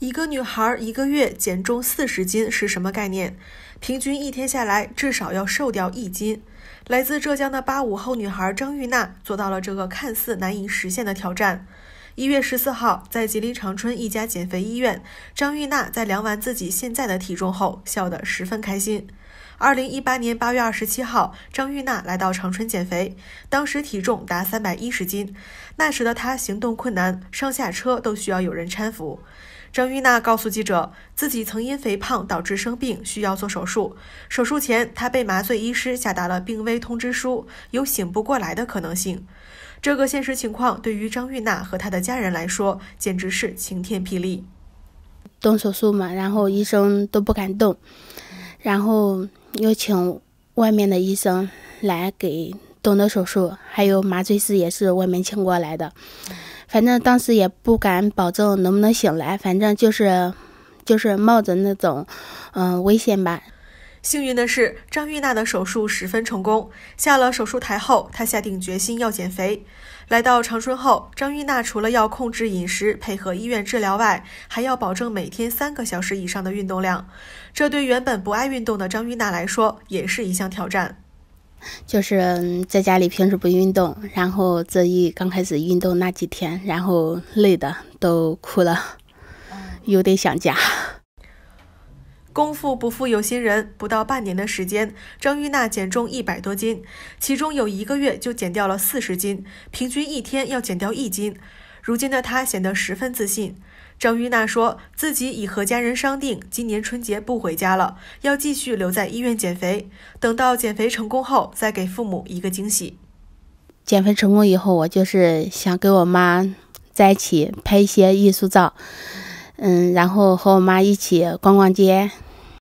一个女孩一个月减重四十斤是什么概念？平均一天下来至少要瘦掉一斤。来自浙江的八五后女孩张玉娜做到了这个看似难以实现的挑战。一月十四号，在吉林长春一家减肥医院，张玉娜在量完自己现在的体重后，笑得十分开心。二零一八年八月二十七号，张玉娜来到长春减肥，当时体重达三百一十斤，那时的她行动困难，上下车都需要有人搀扶。张玉娜告诉记者，自己曾因肥胖导致生病，需要做手术。手术前，她被麻醉医师下达了病危通知书，有醒不过来的可能性。这个现实情况对于张玉娜和她的家人来说，简直是晴天霹雳。动手术嘛，然后医生都不敢动，然后又请外面的医生来给动的手术，还有麻醉师也是外面请过来的。反正当时也不敢保证能不能醒来，反正就是，就是冒着那种，嗯，危险吧。幸运的是，张玉娜的手术十分成功。下了手术台后，她下定决心要减肥。来到长春后，张玉娜除了要控制饮食、配合医院治疗外，还要保证每天三个小时以上的运动量。这对原本不爱运动的张玉娜来说，也是一项挑战。就是在家里平时不运动，然后这一刚开始运动那几天，然后累的都哭了，有点想家。功夫不负有心人，不到半年的时间，张玉娜减重一百多斤，其中有一个月就减掉了四十斤，平均一天要减掉一斤。如今的她显得十分自信。张玉娜说自己已和家人商定，今年春节不回家了，要继续留在医院减肥。等到减肥成功后再给父母一个惊喜。减肥成功以后，我就是想给我妈在一起拍一些艺术照，嗯，然后和我妈一起逛逛街。